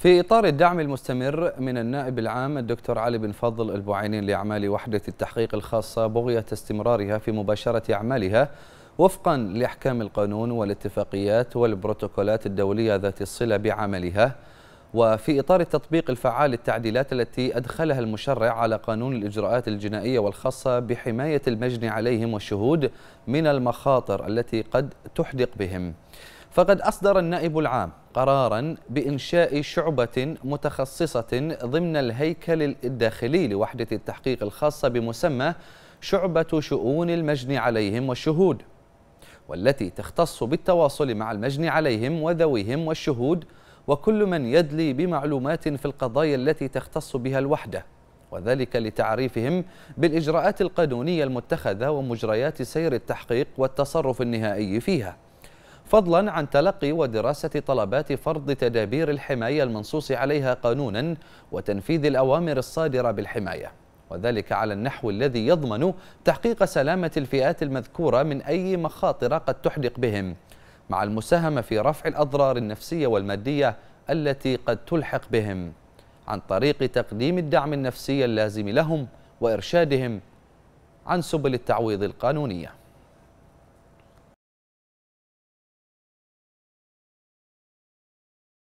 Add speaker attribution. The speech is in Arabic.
Speaker 1: في إطار الدعم المستمر من النائب العام الدكتور علي بن فضل البعينين لأعمال وحدة التحقيق الخاصة بغية استمرارها في مباشرة أعمالها وفقا لأحكام القانون والاتفاقيات والبروتوكولات الدولية ذات الصلة بعملها وفي إطار التطبيق الفعال للتعديلات التي أدخلها المشرع على قانون الإجراءات الجنائية والخاصة بحماية المجني عليهم والشهود من المخاطر التي قد تحدق بهم فقد أصدر النائب العام قرارا بإنشاء شعبة متخصصة ضمن الهيكل الداخلي لوحدة التحقيق الخاصة بمسمى شعبة شؤون المجني عليهم والشهود والتي تختص بالتواصل مع المجني عليهم وذويهم والشهود وكل من يدلي بمعلومات في القضايا التي تختص بها الوحدة وذلك لتعريفهم بالإجراءات القانونية المتخذة ومجريات سير التحقيق والتصرف النهائي فيها فضلا عن تلقي ودراسة طلبات فرض تدابير الحماية المنصوص عليها قانونا وتنفيذ الأوامر الصادرة بالحماية وذلك على النحو الذي يضمن تحقيق سلامة الفئات المذكورة من أي مخاطر قد تحدق بهم مع المساهمة في رفع الأضرار النفسية والمادية التي قد تلحق بهم عن طريق تقديم الدعم النفسي اللازم لهم وإرشادهم عن سبل التعويض القانونيه